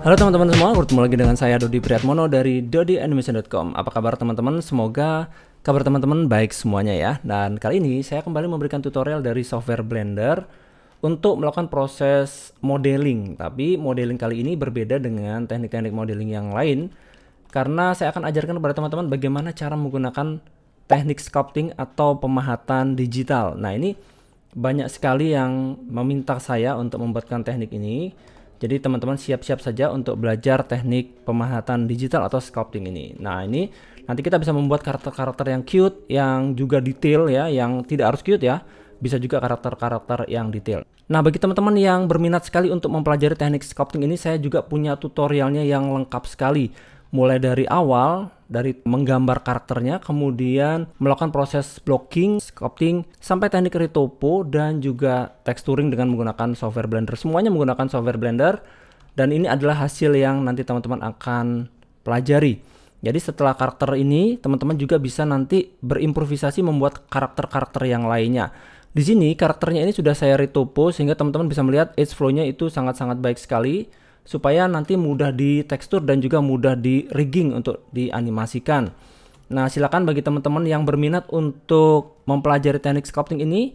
Halo teman-teman semua, bertemu lagi dengan saya Dodi Priatmono dari dodianimation.com Apa kabar teman-teman? Semoga kabar teman-teman baik semuanya ya Dan kali ini saya kembali memberikan tutorial dari software Blender Untuk melakukan proses modeling Tapi modeling kali ini berbeda dengan teknik-teknik modeling yang lain Karena saya akan ajarkan kepada teman-teman bagaimana cara menggunakan teknik sculpting atau pemahatan digital Nah ini banyak sekali yang meminta saya untuk membuatkan teknik ini jadi teman-teman siap-siap saja untuk belajar teknik pemahatan digital atau sculpting ini. Nah ini nanti kita bisa membuat karakter-karakter yang cute, yang juga detail ya, yang tidak harus cute ya. Bisa juga karakter-karakter yang detail. Nah bagi teman-teman yang berminat sekali untuk mempelajari teknik sculpting ini, saya juga punya tutorialnya yang lengkap sekali mulai dari awal dari menggambar karakternya, kemudian melakukan proses blocking, sculpting, sampai teknik retopo dan juga texturing dengan menggunakan software Blender. Semuanya menggunakan software Blender dan ini adalah hasil yang nanti teman-teman akan pelajari. Jadi setelah karakter ini, teman-teman juga bisa nanti berimprovisasi membuat karakter-karakter yang lainnya. Di sini karakternya ini sudah saya retopo sehingga teman-teman bisa melihat edge flow-nya itu sangat-sangat baik sekali supaya nanti mudah di tekstur dan juga mudah di rigging untuk dianimasikan. Nah, silakan bagi teman-teman yang berminat untuk mempelajari teknik sculpting ini,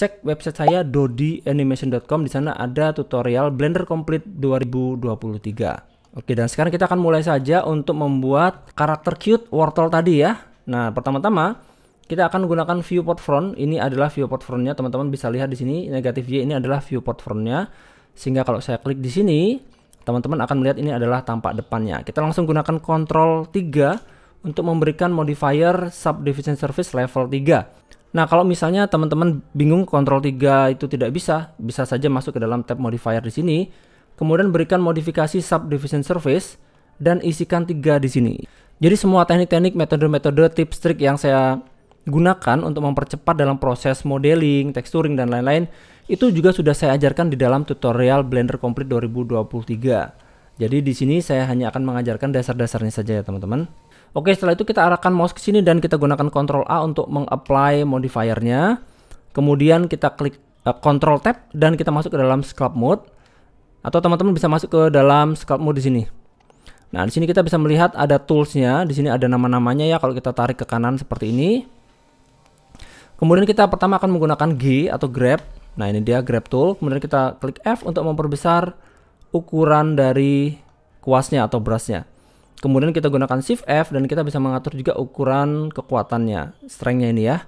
cek website saya dodianimation.com di sana ada tutorial Blender Complete 2023. Oke, dan sekarang kita akan mulai saja untuk membuat karakter cute wortel tadi ya. Nah, pertama-tama kita akan gunakan viewport front. Ini adalah viewport frontnya, teman-teman bisa lihat di sini negatif Y ini adalah viewport frontnya. Sehingga kalau saya klik di sini, teman-teman akan melihat ini adalah tampak depannya. Kita langsung gunakan Ctrl 3 untuk memberikan modifier subdivision surface level 3. Nah, kalau misalnya teman-teman bingung Ctrl 3 itu tidak bisa, bisa saja masuk ke dalam tab modifier di sini, kemudian berikan modifikasi subdivision surface dan isikan 3 di sini. Jadi semua teknik-teknik, metode-metode, tips, trik yang saya gunakan untuk mempercepat dalam proses modeling, texturing dan lain-lain itu juga sudah saya ajarkan di dalam tutorial Blender Complete 2023. Jadi di sini saya hanya akan mengajarkan dasar-dasarnya saja ya teman-teman. Oke setelah itu kita arahkan mouse ke sini dan kita gunakan Ctrl A untuk mengapply modifiernya. Kemudian kita klik uh, eh, Ctrl Tab dan kita masuk ke dalam sculpt mode. Atau teman-teman bisa masuk ke dalam sculpt mode di sini. Nah, di sini kita bisa melihat ada toolsnya. Di sini ada nama-namanya ya. Kalau kita tarik ke kanan seperti ini. Kemudian kita pertama akan menggunakan G atau grab. Nah ini dia grab tool, kemudian kita klik F untuk memperbesar ukuran dari kuasnya atau brushnya Kemudian kita gunakan shift F dan kita bisa mengatur juga ukuran kekuatannya, strengthnya ini ya.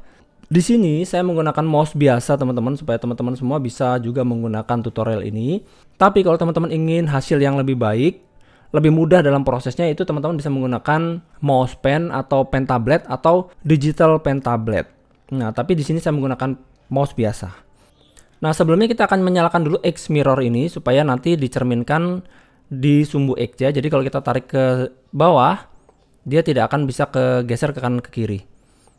Di sini saya menggunakan mouse biasa teman-teman supaya teman-teman semua bisa juga menggunakan tutorial ini. Tapi kalau teman-teman ingin hasil yang lebih baik, lebih mudah dalam prosesnya itu teman-teman bisa menggunakan mouse pen atau pen tablet atau digital pen tablet. Nah, tapi di sini saya menggunakan mouse biasa. Nah, sebelumnya kita akan menyalakan dulu X mirror ini supaya nanti dicerminkan di sumbu X ya. Jadi kalau kita tarik ke bawah, dia tidak akan bisa kegeser ke kanan ke kiri.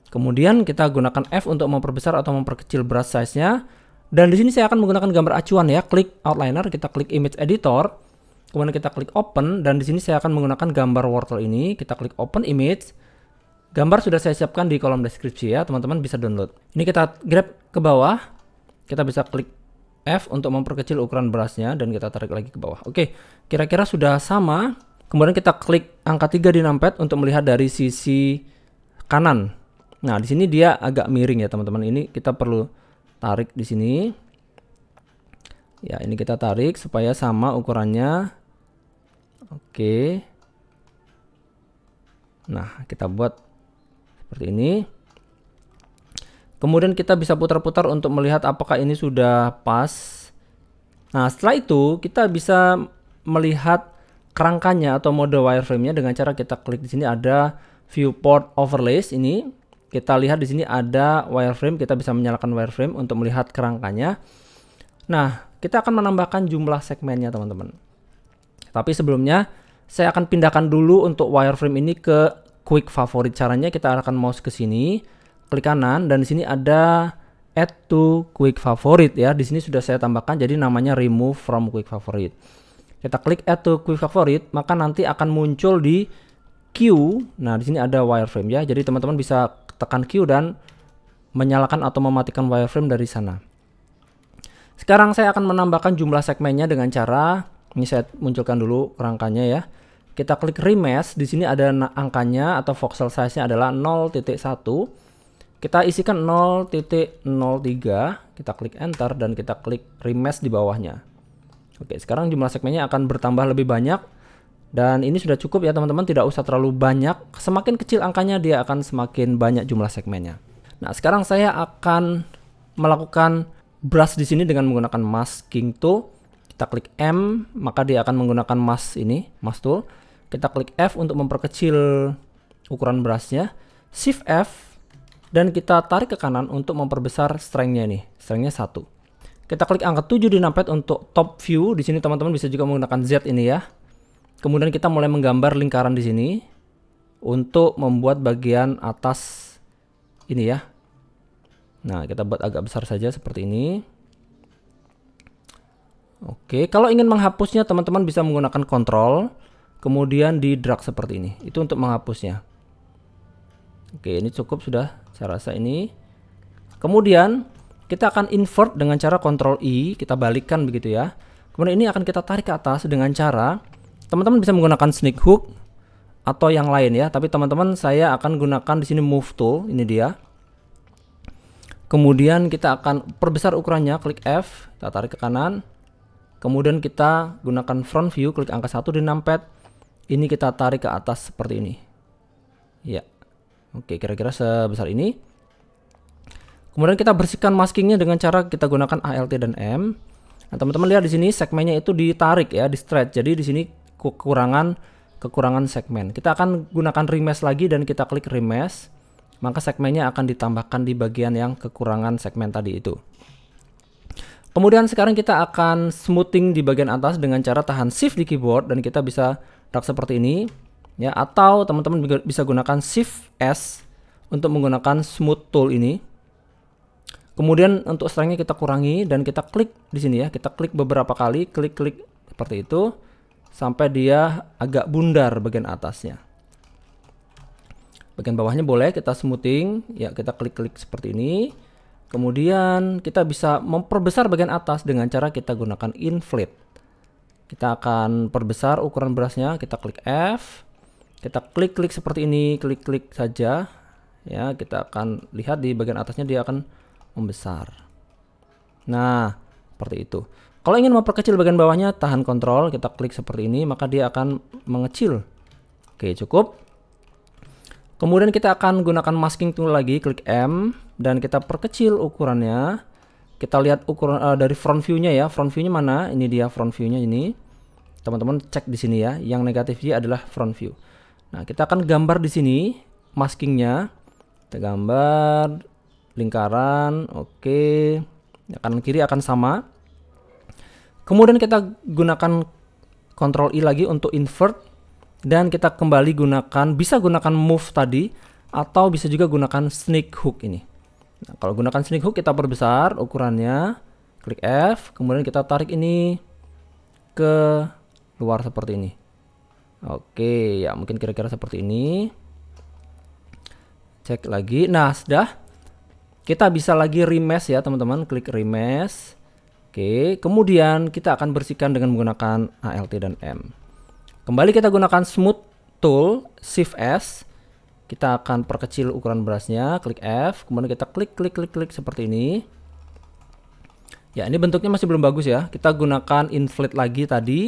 Kemudian kita gunakan F untuk memperbesar atau memperkecil brush size-nya. Dan di sini saya akan menggunakan gambar acuan ya. Klik outliner, kita klik image editor, kemudian kita klik open dan di sini saya akan menggunakan gambar wortel ini. Kita klik open image. Gambar sudah saya siapkan di kolom deskripsi ya, teman-teman bisa download. Ini kita grab ke bawah, kita bisa klik F untuk memperkecil ukuran berasnya dan kita tarik lagi ke bawah. Oke, kira-kira sudah sama. Kemudian kita klik angka 3 di numpad untuk melihat dari sisi kanan. Nah, di sini dia agak miring ya, teman-teman. Ini kita perlu tarik di sini. Ya, ini kita tarik supaya sama ukurannya. Oke. Nah, kita buat seperti ini. Kemudian kita bisa putar-putar untuk melihat apakah ini sudah pas. Nah, setelah itu kita bisa melihat kerangkanya atau mode wireframe-nya dengan cara kita klik di sini ada viewport overlays ini. Kita lihat di sini ada wireframe, kita bisa menyalakan wireframe untuk melihat kerangkanya. Nah, kita akan menambahkan jumlah segmennya, teman-teman. Tapi sebelumnya, saya akan pindahkan dulu untuk wireframe ini ke quick favorit. Caranya kita akan mouse ke sini klik kanan dan di sini ada add to quick favorite ya. Di sini sudah saya tambahkan jadi namanya remove from quick favorite. Kita klik add to quick favorite, maka nanti akan muncul di queue. Nah, di sini ada wireframe ya. Jadi teman-teman bisa tekan Q dan menyalakan atau mematikan wireframe dari sana. Sekarang saya akan menambahkan jumlah segmennya dengan cara ini saya munculkan dulu rangkanya ya. Kita klik remesh, di sini ada angkanya atau voxel size-nya adalah kita isikan 0.03, kita klik enter dan kita klik remesh di bawahnya. Oke, sekarang jumlah segmennya akan bertambah lebih banyak dan ini sudah cukup ya teman-teman, tidak usah terlalu banyak. Semakin kecil angkanya dia akan semakin banyak jumlah segmennya. Nah, sekarang saya akan melakukan brush di sini dengan menggunakan masking tool. Kita klik M, maka dia akan menggunakan mask ini, mask tool. Kita klik F untuk memperkecil ukuran brushnya. Shift F dan kita tarik ke kanan untuk memperbesar strength-nya nih. Strength-nya Kita klik angka 7 di numpad untuk top view. Di sini teman-teman bisa juga menggunakan Z ini ya. Kemudian kita mulai menggambar lingkaran di sini untuk membuat bagian atas ini ya. Nah, kita buat agak besar saja seperti ini. Oke, kalau ingin menghapusnya teman-teman bisa menggunakan kontrol, kemudian di drag seperti ini. Itu untuk menghapusnya. Oke, ini cukup sudah. Saya rasa ini. Kemudian kita akan invert dengan cara Ctrl I, e. kita balikkan begitu ya. Kemudian ini akan kita tarik ke atas dengan cara teman-teman bisa menggunakan sneak hook atau yang lain ya, tapi teman-teman saya akan gunakan di sini move tool, ini dia. Kemudian kita akan perbesar ukurannya, klik F, kita tarik ke kanan. Kemudian kita gunakan front view, klik angka 1 di numpad. Ini kita tarik ke atas seperti ini. Ya. Oke, kira-kira sebesar ini. Kemudian kita bersihkan maskingnya dengan cara kita gunakan ALT dan M. Nah, teman-teman lihat di sini segmennya itu ditarik ya, di stretch. Jadi di sini kekurangan kekurangan segmen. Kita akan gunakan remesh lagi dan kita klik remesh. Maka segmennya akan ditambahkan di bagian yang kekurangan segmen tadi itu. Kemudian sekarang kita akan smoothing di bagian atas dengan cara tahan shift di keyboard dan kita bisa drag seperti ini ya atau teman-teman bisa gunakan shift S untuk menggunakan smooth tool ini kemudian untuk strengthnya kita kurangi dan kita klik di sini ya kita klik beberapa kali klik-klik seperti itu sampai dia agak bundar bagian atasnya bagian bawahnya boleh kita smoothing ya kita klik-klik seperti ini kemudian kita bisa memperbesar bagian atas dengan cara kita gunakan inflate kita akan perbesar ukuran berasnya kita klik F kita klik-klik seperti ini klik-klik saja ya kita akan lihat di bagian atasnya dia akan membesar nah seperti itu kalau ingin memperkecil bagian bawahnya tahan kontrol kita klik seperti ini maka dia akan mengecil oke cukup kemudian kita akan gunakan masking tool lagi klik M dan kita perkecil ukurannya kita lihat ukuran uh, dari front view-nya ya. Front view-nya mana? Ini dia front view-nya ini. Teman-teman cek di sini ya. Yang negatif dia adalah front view. Nah, kita akan gambar di sini maskingnya. Kita gambar lingkaran, oke. Okay. kanan kiri akan sama. Kemudian kita gunakan Ctrl I lagi untuk invert dan kita kembali gunakan bisa gunakan move tadi atau bisa juga gunakan sneak hook ini. Nah, kalau gunakan sneak hook kita perbesar ukurannya, klik F, kemudian kita tarik ini ke luar seperti ini. Oke, ya mungkin kira-kira seperti ini. Cek lagi. Nah, sudah. Kita bisa lagi remesh ya, teman-teman. Klik remesh. Oke, kemudian kita akan bersihkan dengan menggunakan ALT dan M. Kembali kita gunakan smooth tool Shift S. Kita akan perkecil ukuran berasnya, klik F, kemudian kita klik klik klik klik seperti ini. Ya, ini bentuknya masih belum bagus ya. Kita gunakan inflate lagi tadi.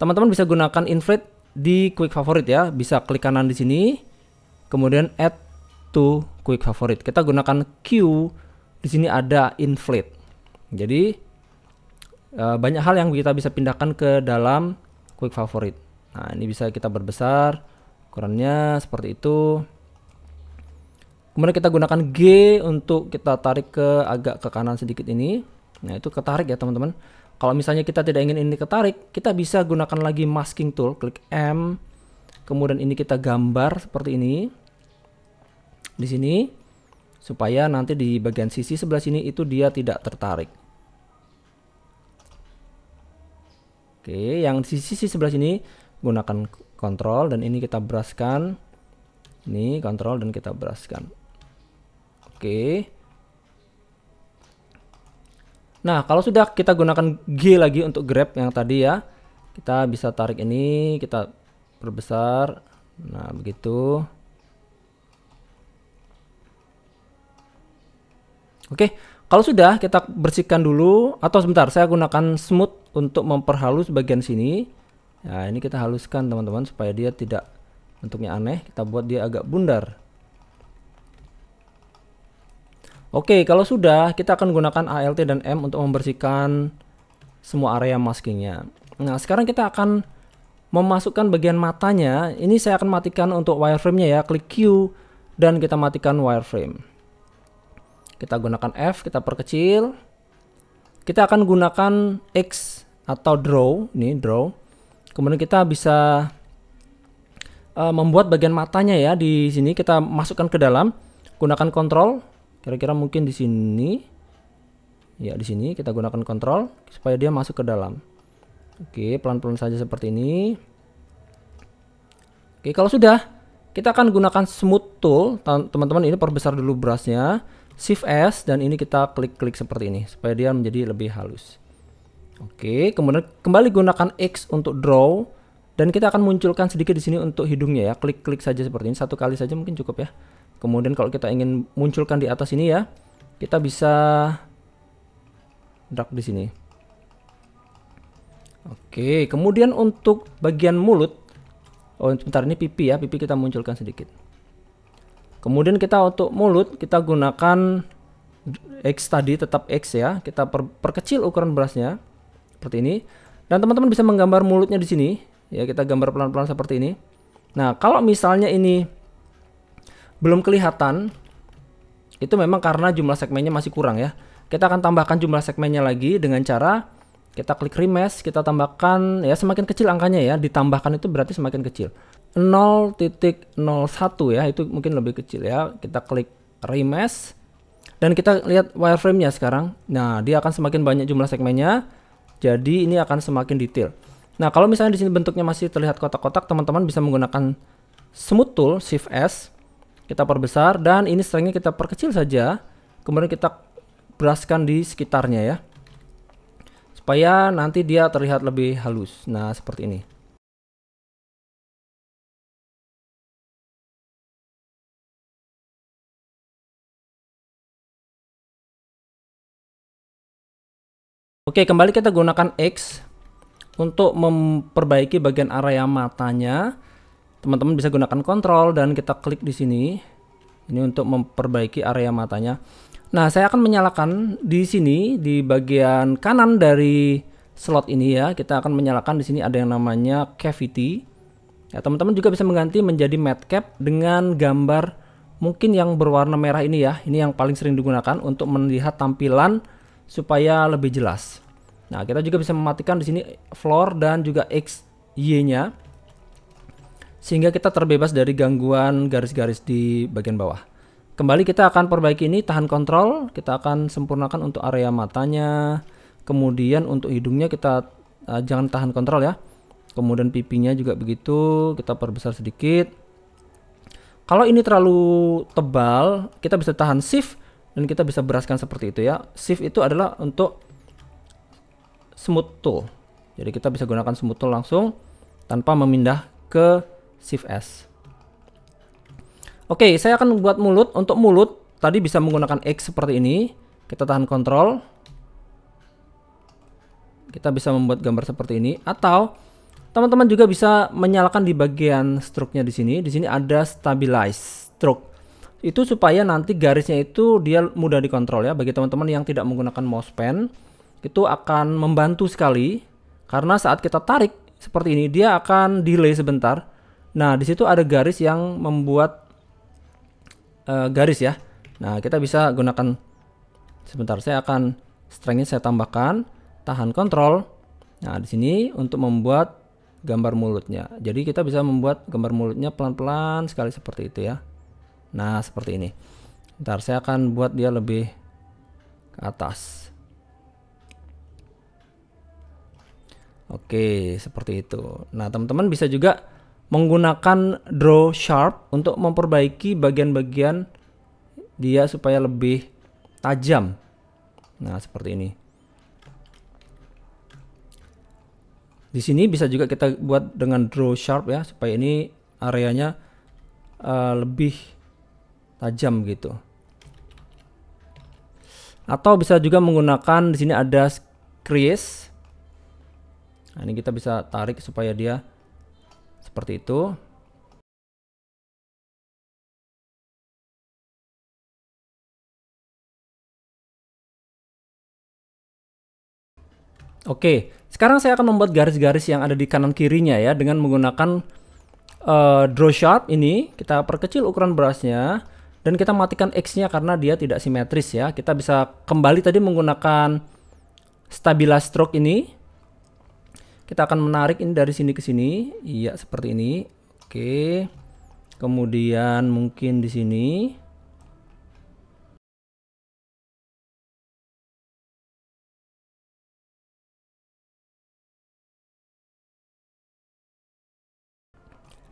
Teman-teman bisa gunakan inflate di quick favorite ya. Bisa klik kanan di sini, kemudian add to quick favorite Kita gunakan Q, di sini ada inflate. Jadi eh, banyak hal yang kita bisa pindahkan ke dalam quick favorite Nah, ini bisa kita berbesar ukurannya seperti itu. Kemudian kita gunakan G untuk kita tarik ke agak ke kanan sedikit ini. Nah, itu ketarik ya, teman-teman. Kalau misalnya kita tidak ingin ini ketarik, kita bisa gunakan lagi masking tool, klik M, kemudian ini kita gambar seperti ini. Di sini supaya nanti di bagian sisi sebelah sini itu dia tidak tertarik. Oke, yang di sisi sebelah sini gunakan kontrol dan ini kita beraskan. Ini kontrol dan kita beraskan. Oke. Nah, kalau sudah kita gunakan G lagi untuk grab yang tadi ya. Kita bisa tarik ini, kita perbesar. Nah, begitu. Oke, kalau sudah kita bersihkan dulu atau sebentar saya gunakan smooth untuk memperhalus bagian sini. Nah, ini kita haluskan teman-teman supaya dia tidak bentuknya aneh. Kita buat dia agak bundar. Oke, kalau sudah, kita akan gunakan ALT dan M untuk membersihkan semua area maskingnya. Nah, sekarang kita akan memasukkan bagian matanya. Ini saya akan matikan untuk wireframe-nya ya. Klik Q dan kita matikan wireframe. Kita gunakan F, kita perkecil. Kita akan gunakan X atau draw, nih draw. Kemudian kita bisa uh, membuat bagian matanya ya di sini kita masukkan ke dalam. Gunakan Control kira-kira mungkin di sini ya di sini kita gunakan kontrol supaya dia masuk ke dalam oke pelan-pelan saja seperti ini oke kalau sudah kita akan gunakan smooth tool teman-teman ini perbesar dulu brushnya shift S dan ini kita klik-klik seperti ini supaya dia menjadi lebih halus oke kemudian kembali gunakan X untuk draw dan kita akan munculkan sedikit di sini untuk hidungnya ya klik-klik saja seperti ini satu kali saja mungkin cukup ya Kemudian kalau kita ingin munculkan di atas ini ya, kita bisa drag di sini. Oke, kemudian untuk bagian mulut, oh sebentar ini pipi ya, pipi kita munculkan sedikit. Kemudian kita untuk mulut kita gunakan X tadi tetap X ya, kita per perkecil ukuran berasnya seperti ini. Dan teman-teman bisa menggambar mulutnya di sini. Ya, kita gambar pelan-pelan seperti ini. Nah, kalau misalnya ini belum kelihatan itu memang karena jumlah segmennya masih kurang ya. Kita akan tambahkan jumlah segmennya lagi dengan cara kita klik remesh, kita tambahkan ya semakin kecil angkanya ya, ditambahkan itu berarti semakin kecil. 0.01 ya, itu mungkin lebih kecil ya. Kita klik remesh dan kita lihat wireframe-nya sekarang. Nah, dia akan semakin banyak jumlah segmennya. Jadi ini akan semakin detail. Nah, kalau misalnya di sini bentuknya masih terlihat kotak-kotak, teman-teman bisa menggunakan smooth tool Shift S kita perbesar dan ini strengthnya kita perkecil saja kemudian kita beraskan di sekitarnya ya supaya nanti dia terlihat lebih halus nah seperti ini Oke, kembali kita gunakan X untuk memperbaiki bagian area matanya teman-teman bisa gunakan kontrol dan kita klik di sini ini untuk memperbaiki area matanya nah saya akan menyalakan di sini di bagian kanan dari slot ini ya kita akan menyalakan di sini ada yang namanya cavity ya teman-teman juga bisa mengganti menjadi matte cap dengan gambar mungkin yang berwarna merah ini ya ini yang paling sering digunakan untuk melihat tampilan supaya lebih jelas nah kita juga bisa mematikan di sini floor dan juga x y nya sehingga kita terbebas dari gangguan garis-garis di bagian bawah. Kembali kita akan perbaiki ini, tahan kontrol, kita akan sempurnakan untuk area matanya, kemudian untuk hidungnya kita uh, jangan tahan kontrol ya. Kemudian pipinya juga begitu, kita perbesar sedikit. Kalau ini terlalu tebal, kita bisa tahan shift dan kita bisa beraskan seperti itu ya. Shift itu adalah untuk smooth tool. Jadi kita bisa gunakan smooth tool langsung tanpa memindah ke Shift S. Oke, saya akan buat mulut. Untuk mulut, tadi bisa menggunakan X seperti ini. Kita tahan kontrol. Kita bisa membuat gambar seperti ini. Atau teman-teman juga bisa menyalakan di bagian stroke-nya di sini. Di sini ada stabilize stroke. Itu supaya nanti garisnya itu dia mudah dikontrol ya. Bagi teman-teman yang tidak menggunakan mouse pen, itu akan membantu sekali. Karena saat kita tarik seperti ini, dia akan delay sebentar Nah, di situ ada garis yang membuat uh, garis ya. Nah, kita bisa gunakan sebentar saya akan strength saya tambahkan, tahan kontrol. Nah, di sini untuk membuat gambar mulutnya. Jadi kita bisa membuat gambar mulutnya pelan-pelan sekali seperti itu ya. Nah, seperti ini. Ntar saya akan buat dia lebih ke atas. Oke, seperti itu. Nah, teman-teman bisa juga menggunakan draw sharp untuk memperbaiki bagian-bagian dia supaya lebih tajam. Nah, seperti ini. Di sini bisa juga kita buat dengan draw sharp ya supaya ini areanya uh, lebih tajam gitu. Atau bisa juga menggunakan di sini ada crease. Nah, ini kita bisa tarik supaya dia seperti itu. Oke, sekarang saya akan membuat garis-garis yang ada di kanan kirinya ya dengan menggunakan uh, draw sharp ini. Kita perkecil ukuran brushnya dan kita matikan X-nya karena dia tidak simetris ya. Kita bisa kembali tadi menggunakan Stabilize stroke ini kita akan menarik ini dari sini ke sini. Iya, seperti ini. Oke. Kemudian mungkin di sini.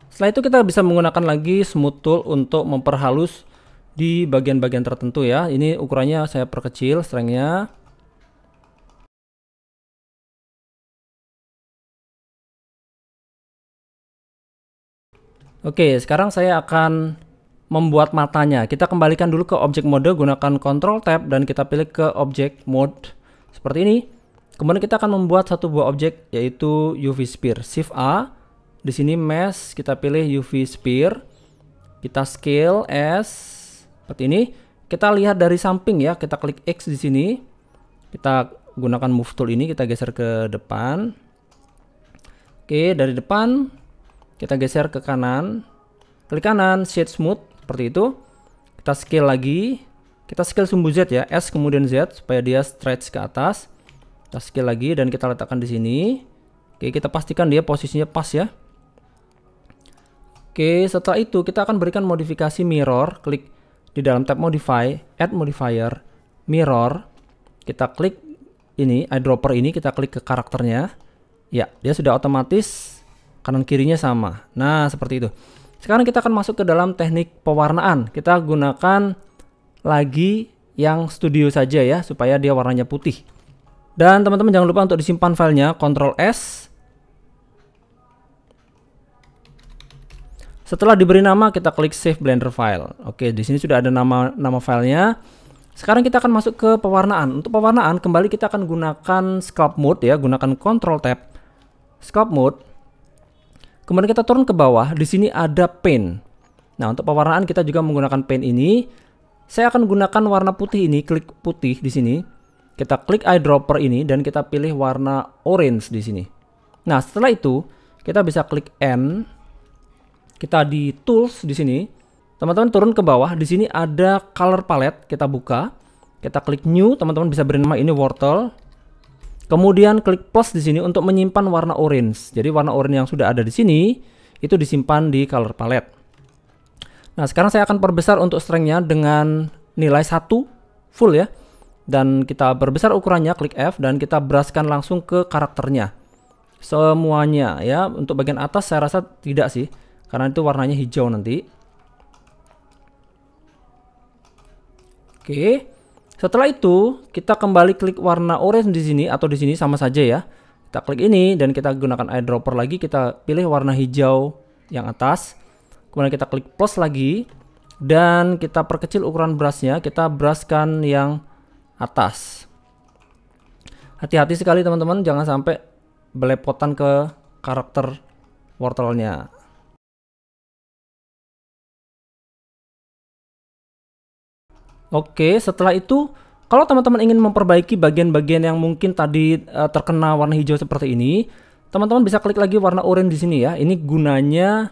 Setelah itu kita bisa menggunakan lagi smooth tool untuk memperhalus di bagian-bagian tertentu ya. Ini ukurannya saya perkecil strengthnya. Oke, sekarang saya akan membuat matanya. Kita kembalikan dulu ke objek mode, gunakan Control Tab dan kita pilih ke objek mode seperti ini. Kemudian kita akan membuat satu buah objek yaitu UV sphere. Shift A, di sini mesh, kita pilih UV sphere. Kita scale S seperti ini. Kita lihat dari samping ya, kita klik X di sini. Kita gunakan move tool ini, kita geser ke depan. Oke, dari depan kita geser ke kanan. Klik kanan, shade smooth seperti itu. Kita scale lagi. Kita scale sumbu Z ya, S kemudian Z supaya dia stretch ke atas. Kita scale lagi dan kita letakkan di sini. Oke, kita pastikan dia posisinya pas ya. Oke, setelah itu kita akan berikan modifikasi mirror. Klik di dalam tab modify, add modifier, mirror. Kita klik ini eyedropper ini kita klik ke karakternya. Ya, dia sudah otomatis kanan kirinya sama. Nah, seperti itu. Sekarang kita akan masuk ke dalam teknik pewarnaan. Kita gunakan lagi yang studio saja ya, supaya dia warnanya putih. Dan teman-teman jangan lupa untuk disimpan filenya, Ctrl S. Setelah diberi nama, kita klik Save Blender File. Oke, di sini sudah ada nama nama filenya. Sekarang kita akan masuk ke pewarnaan. Untuk pewarnaan, kembali kita akan gunakan Sculpt Mode ya, gunakan Ctrl Tab. Sculpt Mode, Kemudian kita turun ke bawah, di sini ada paint. Nah, untuk pewarnaan kita juga menggunakan paint ini. Saya akan gunakan warna putih ini, klik putih di sini. Kita klik eyedropper ini dan kita pilih warna orange di sini. Nah, setelah itu kita bisa klik N. Kita di tools di sini. Teman-teman turun ke bawah, di sini ada color palette, kita buka. Kita klik new, teman-teman bisa beri nama ini wortel. Kemudian klik plus di sini untuk menyimpan warna orange. Jadi warna orange yang sudah ada di sini itu disimpan di color palette. Nah, sekarang saya akan perbesar untuk strength dengan nilai 1 full ya. Dan kita perbesar ukurannya, klik F, dan kita beraskan langsung ke karakternya. Semuanya ya, untuk bagian atas saya rasa tidak sih, karena itu warnanya hijau nanti. Oke, setelah itu, kita kembali klik warna orange di sini atau di sini sama saja ya. Kita klik ini dan kita gunakan eyedropper lagi, kita pilih warna hijau yang atas. Kemudian kita klik plus lagi dan kita perkecil ukuran brushnya, kita brushkan yang atas. Hati-hati sekali teman-teman, jangan sampai belepotan ke karakter wortelnya. Oke, setelah itu kalau teman-teman ingin memperbaiki bagian-bagian yang mungkin tadi uh, terkena warna hijau seperti ini, teman-teman bisa klik lagi warna orange di sini ya. Ini gunanya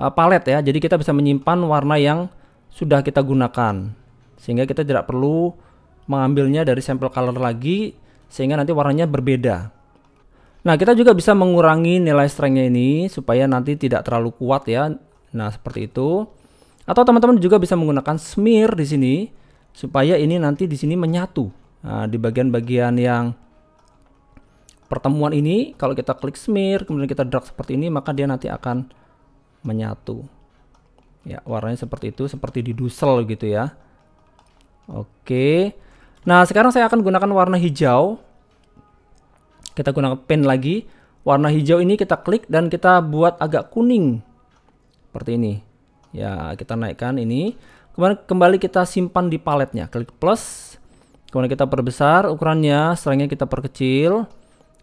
uh, palet ya. Jadi kita bisa menyimpan warna yang sudah kita gunakan. Sehingga kita tidak perlu mengambilnya dari sampel color lagi sehingga nanti warnanya berbeda. Nah, kita juga bisa mengurangi nilai strength ini supaya nanti tidak terlalu kuat ya. Nah, seperti itu. Atau teman-teman juga bisa menggunakan smear di sini supaya ini nanti di sini menyatu. Nah, di bagian-bagian yang pertemuan ini kalau kita klik smear kemudian kita drag seperti ini maka dia nanti akan menyatu. Ya, warnanya seperti itu, seperti di dusel gitu ya. Oke. Nah, sekarang saya akan gunakan warna hijau. Kita gunakan pen lagi. Warna hijau ini kita klik dan kita buat agak kuning. Seperti ini. Ya, kita naikkan ini. Kemudian kembali kita simpan di paletnya. Klik plus. Kemudian kita perbesar ukurannya, strengthnya kita perkecil.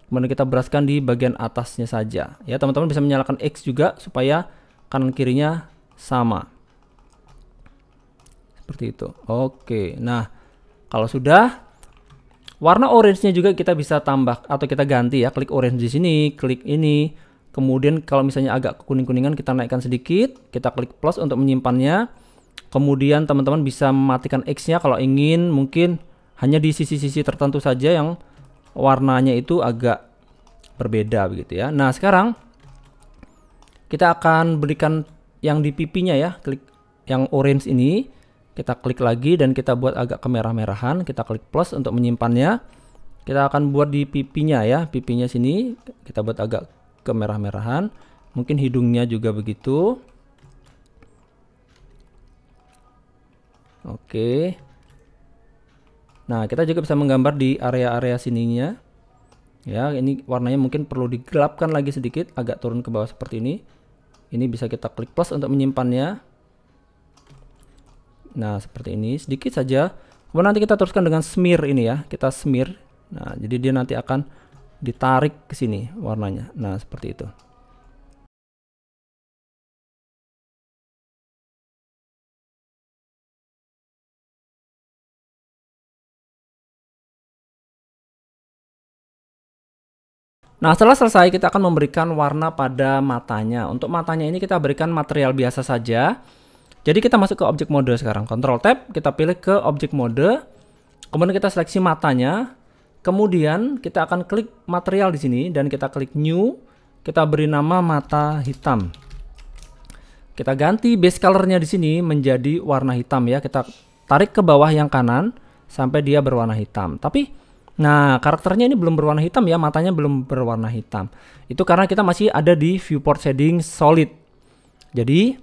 Kemudian kita beraskan di bagian atasnya saja. Ya, teman-teman bisa menyalakan X juga supaya kanan kirinya sama. Seperti itu. Oke. Nah, kalau sudah warna orange-nya juga kita bisa tambah atau kita ganti ya. Klik orange di sini, klik ini Kemudian kalau misalnya agak kekuning kuningan kita naikkan sedikit, kita klik plus untuk menyimpannya. Kemudian teman-teman bisa mematikan X-nya kalau ingin mungkin hanya di sisi-sisi tertentu saja yang warnanya itu agak berbeda begitu ya. Nah, sekarang kita akan berikan yang di pipinya ya, klik yang orange ini. Kita klik lagi dan kita buat agak kemerah-merahan, kita klik plus untuk menyimpannya. Kita akan buat di pipinya ya, pipinya sini kita buat agak kemerah-merahan mungkin hidungnya juga begitu oke nah kita juga bisa menggambar di area-area sininya ya ini warnanya mungkin perlu digelapkan lagi sedikit agak turun ke bawah seperti ini ini bisa kita klik plus untuk menyimpannya nah seperti ini sedikit saja kemudian nanti kita teruskan dengan smear ini ya kita smear nah jadi dia nanti akan ditarik ke sini warnanya. Nah, seperti itu. Nah, setelah selesai kita akan memberikan warna pada matanya. Untuk matanya ini kita berikan material biasa saja. Jadi kita masuk ke objek mode sekarang. Control tab, kita pilih ke objek mode. Kemudian kita seleksi matanya. Kemudian kita akan klik material di sini dan kita klik new, kita beri nama mata hitam. Kita ganti base colornya di sini menjadi warna hitam ya. Kita tarik ke bawah yang kanan sampai dia berwarna hitam. Tapi nah, karakternya ini belum berwarna hitam ya, matanya belum berwarna hitam. Itu karena kita masih ada di viewport shading solid. Jadi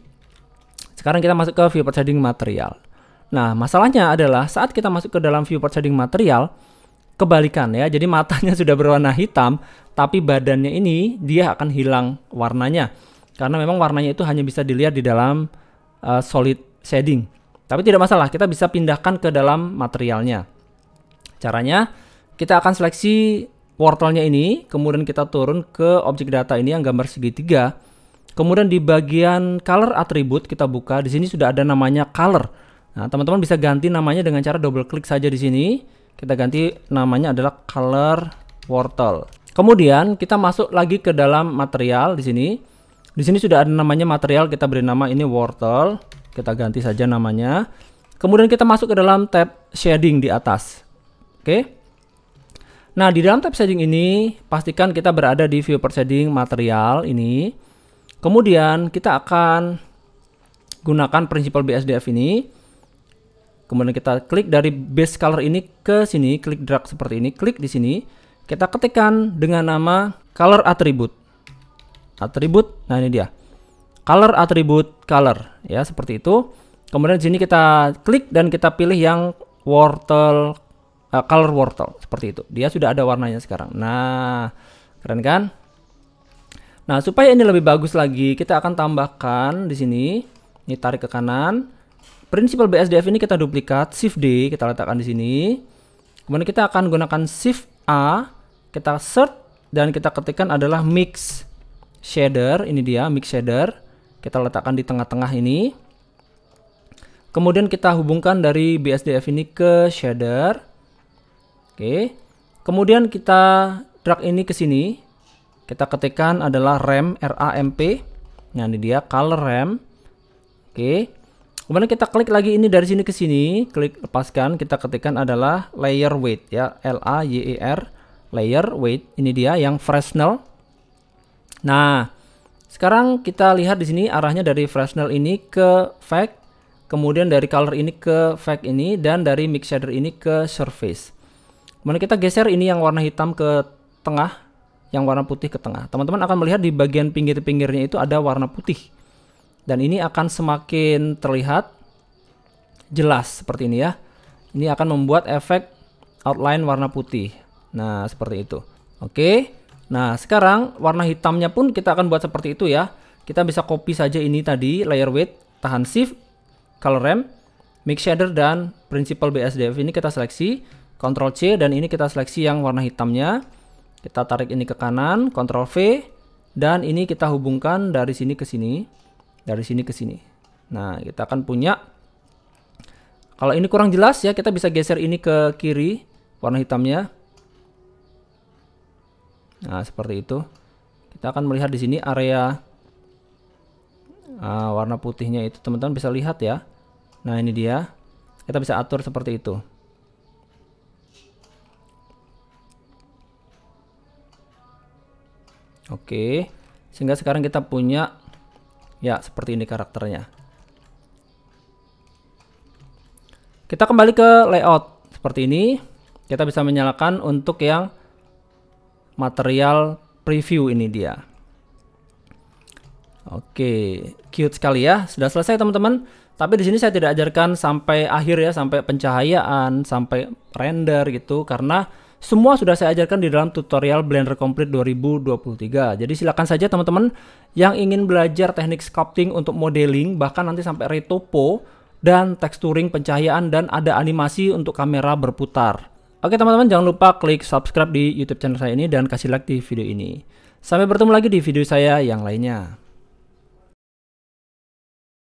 sekarang kita masuk ke viewport shading material. Nah, masalahnya adalah saat kita masuk ke dalam viewport shading material, Kebalikan ya, Jadi matanya sudah berwarna hitam, tapi badannya ini dia akan hilang warnanya. Karena memang warnanya itu hanya bisa dilihat di dalam uh, solid shading. Tapi tidak masalah, kita bisa pindahkan ke dalam materialnya. Caranya, kita akan seleksi wortelnya ini, kemudian kita turun ke objek data ini yang gambar segitiga. Kemudian di bagian color attribute kita buka, di sini sudah ada namanya color. Nah, teman-teman bisa ganti namanya dengan cara double klik saja di sini kita ganti namanya adalah color wortel. Kemudian kita masuk lagi ke dalam material di sini. Di sini sudah ada namanya material, kita beri nama ini wortel. Kita ganti saja namanya. Kemudian kita masuk ke dalam tab shading di atas. Oke. Okay. Nah, di dalam tab shading ini pastikan kita berada di view per shading material ini. Kemudian kita akan gunakan prinsipal BSDF ini. Kemudian kita klik dari base color ini ke sini, klik drag seperti ini, klik di sini. Kita ketikkan dengan nama color attribute. Attribute, nah ini dia. Color attribute color ya seperti itu. Kemudian di sini kita klik dan kita pilih yang wortel uh, color wortel seperti itu. Dia sudah ada warnanya sekarang. Nah, keren kan? Nah, supaya ini lebih bagus lagi, kita akan tambahkan di sini. Ini tarik ke kanan. Prinsipal BSDF ini kita duplikat, Shift D kita letakkan di sini. Kemudian kita akan gunakan Shift A, kita search dan kita ketikkan adalah mix shader. Ini dia mix shader. Kita letakkan di tengah-tengah ini. Kemudian kita hubungkan dari BSDF ini ke shader. Oke. Kemudian kita drag ini ke sini. Kita ketikkan adalah rem RAMP. Nah, ini dia color rem. Oke. Kemudian kita klik lagi ini dari sini ke sini, klik lepaskan, kita ketikkan adalah layer weight ya, L A Y E R layer weight. Ini dia yang Fresnel. Nah, sekarang kita lihat di sini arahnya dari Fresnel ini ke fact, kemudian dari color ini ke fact ini dan dari mix shader ini ke surface. Kemudian kita geser ini yang warna hitam ke tengah, yang warna putih ke tengah. Teman-teman akan melihat di bagian pinggir-pinggirnya itu ada warna putih dan ini akan semakin terlihat jelas seperti ini ya ini akan membuat efek outline warna putih nah seperti itu oke nah sekarang warna hitamnya pun kita akan buat seperti itu ya kita bisa copy saja ini tadi layer weight tahan shift color ramp mix shader dan principal BSDF ini kita seleksi Ctrl C dan ini kita seleksi yang warna hitamnya kita tarik ini ke kanan Ctrl V dan ini kita hubungkan dari sini ke sini dari sini ke sini. Nah, kita akan punya kalau ini kurang jelas ya, kita bisa geser ini ke kiri warna hitamnya. Nah, seperti itu. Kita akan melihat di sini area uh, warna putihnya itu teman-teman bisa lihat ya. Nah, ini dia. Kita bisa atur seperti itu. Oke. Sehingga sekarang kita punya Ya, seperti ini karakternya. Kita kembali ke layout seperti ini. Kita bisa menyalakan untuk yang material preview ini dia. Oke, cute sekali ya. Sudah selesai teman-teman. Tapi di sini saya tidak ajarkan sampai akhir ya, sampai pencahayaan, sampai render gitu karena semua sudah saya ajarkan di dalam tutorial Blender Complete 2023. Jadi silakan saja teman-teman yang ingin belajar teknik sculpting untuk modeling bahkan nanti sampai retopo dan texturing pencahayaan dan ada animasi untuk kamera berputar. Oke teman-teman jangan lupa klik subscribe di YouTube channel saya ini dan kasih like di video ini. Sampai bertemu lagi di video saya yang lainnya.